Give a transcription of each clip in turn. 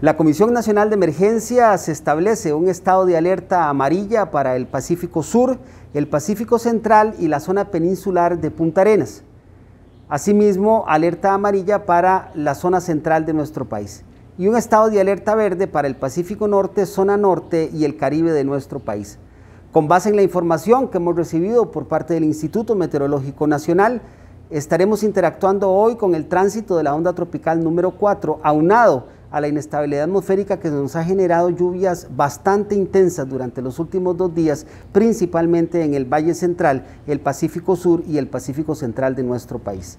La Comisión Nacional de Emergencias establece un estado de alerta amarilla para el Pacífico Sur, el Pacífico Central y la zona peninsular de Punta Arenas. Asimismo, alerta amarilla para la zona central de nuestro país y un estado de alerta verde para el Pacífico Norte, zona norte y el Caribe de nuestro país. Con base en la información que hemos recibido por parte del Instituto Meteorológico Nacional, estaremos interactuando hoy con el tránsito de la onda tropical número 4, aunado a la inestabilidad atmosférica que nos ha generado lluvias bastante intensas durante los últimos dos días, principalmente en el Valle Central, el Pacífico Sur y el Pacífico Central de nuestro país.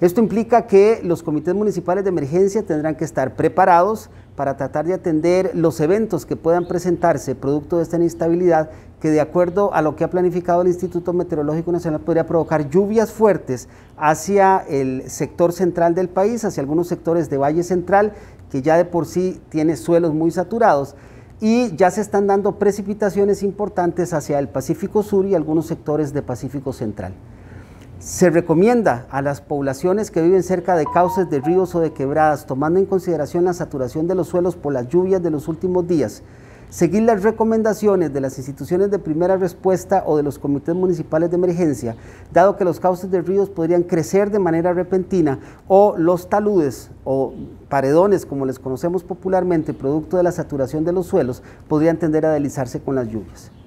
Esto implica que los comités municipales de emergencia tendrán que estar preparados para tratar de atender los eventos que puedan presentarse producto de esta inestabilidad que de acuerdo a lo que ha planificado el Instituto Meteorológico Nacional podría provocar lluvias fuertes hacia el sector central del país, hacia algunos sectores de Valle Central que ya de por sí tiene suelos muy saturados y ya se están dando precipitaciones importantes hacia el Pacífico Sur y algunos sectores de Pacífico Central. Se recomienda a las poblaciones que viven cerca de cauces de ríos o de quebradas, tomando en consideración la saturación de los suelos por las lluvias de los últimos días, seguir las recomendaciones de las instituciones de primera respuesta o de los comités municipales de emergencia, dado que los cauces de ríos podrían crecer de manera repentina o los taludes o paredones, como les conocemos popularmente, producto de la saturación de los suelos, podrían tender a deslizarse con las lluvias.